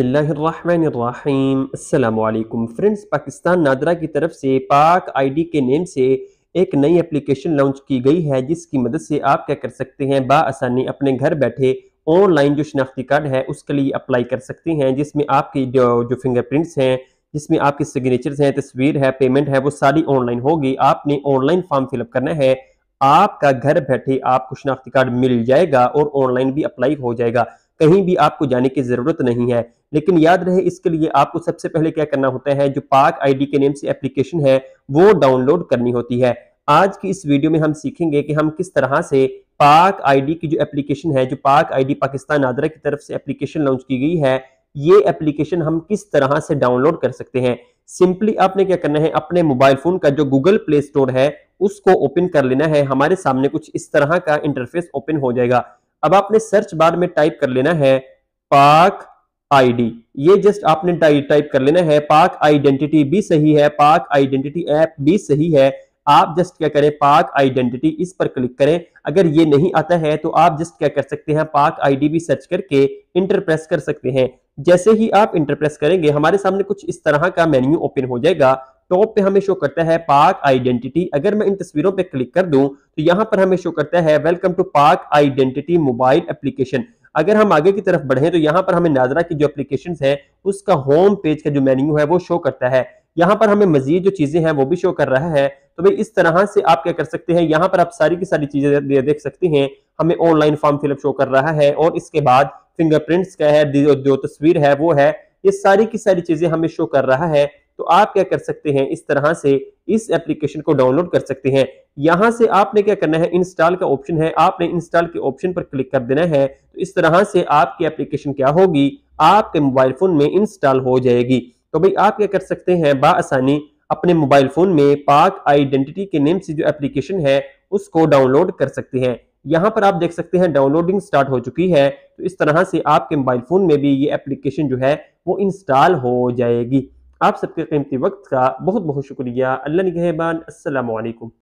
अल्लाम फ्रेंड्स पाकिस्तान नादरा की तरफ से पाक आईडी के नेम से एक नई एप्लीकेशन लॉन्च की गई है जिसकी मदद से आप क्या कर सकते हैं बासानी अपने घर बैठे ऑनलाइन जो शनाख्ती कार्ड है उसके लिए अप्लाई कर सकते हैं जिसमें आपकी जो जो फिंगरप्रिंट्स हैं जिसमें आपके सिग्नेचर्स हैं तस्वीर है पेमेंट है वो सारी ऑनलाइन होगी आपने ऑनलाइन फॉर्म फिलअप करना है आपका घर बैठे आपको शनाख्ती कार्ड मिल जाएगा और ऑनलाइन भी अप्लाई हो जाएगा कहीं भी आपको जाने की जरूरत नहीं है लेकिन याद रहे इसके लिए आपको सबसे पहले क्या करना होता है जो पार्क आईडी के नेम से एप्लीकेशन है वो डाउनलोड करनी होती है आज की इस वीडियो में हम सीखेंगे कि हम किस तरह से पार्क आईडी की जो एप्लीकेशन है जो पार्क आईडी पाकिस्तान आदरा की तरफ से एप्लीकेशन लॉन्च की गई है ये एप्लीकेशन हम किस तरह से डाउनलोड कर सकते हैं सिंपली आपने क्या करना है अपने मोबाइल फोन का जो गूगल प्ले स्टोर है उसको ओपन कर लेना है हमारे सामने कुछ इस तरह का इंटरफेस ओपन हो जाएगा अब आपने सर्च बार में टाइप कर लेना है पाक आईडी ये जस्ट आपने टाइप कर लेना है पाक आइडेंटिटी भी सही है पाक आइडेंटिटी ऐप भी सही है आप जस्ट क्या करें पाक आइडेंटिटी इस पर क्लिक करें अगर ये नहीं आता है तो आप जस्ट क्या कर सकते हैं पाक आईडी भी सर्च करके इंटरप्रेस कर सकते हैं जैसे ही आप इंटरप्रेस करेंगे हमारे सामने कुछ इस तरह का मेन्यू ओपन हो जाएगा टॉप तो पे हमें शो करता है पार्क आइडेंटिटी अगर मैं इन तस्वीरों पे क्लिक कर दूं तो यहाँ पर हमें शो करता है welcome to park identity mobile application अगर हम आगे की तरफ बढ़े तो यहाँ पर हमें नाजरा की जो एप्लीकेशन है उसका होम पेज का जो मेन्यू है वो शो करता है यहाँ पर हमें मजीद जो चीजें हैं वो भी शो कर रहा है तो भाई इस तरह से आप क्या कर सकते हैं यहाँ पर आप सारी की सारी चीजें देख सकते हैं हमें ऑनलाइन फॉर्म फिलअप शो कर रहा है और इसके बाद फिंगरप्रिंट्स का है जो तस्वीर है वो है ये सारी की सारी चीजें हमें शो कर रहा है तो आप क्या कर सकते हैं इस तरह से इस एप्लीकेशन को डाउनलोड कर सकते हैं यहां से आपने क्या करना है इंस्टॉल का ऑप्शन है आपने इंस्टॉल के ऑप्शन पर क्लिक कर देना है तो इस तरह से आपकी एप्लीकेशन क्या होगी आपके मोबाइल फोन में इंस्टॉल हो जाएगी तो भाई आप क्या कर सकते हैं बासानी अपने मोबाइल फोन में पाक आइडेंटिटी के नेम से जो एप्लीकेशन है उसको डाउनलोड कर सकते हैं यहाँ पर आप देख सकते हैं डाउनलोडिंग स्टार्ट हो चुकी है तो इस तरह से आपके मोबाइल फोन में भी ये एप्लीकेशन जो है वो इंस्टॉल हो जाएगी आप सबके कीमती वक्त का बहुत बहुत शुक्रिया अल्लाह निगहबान असलकुम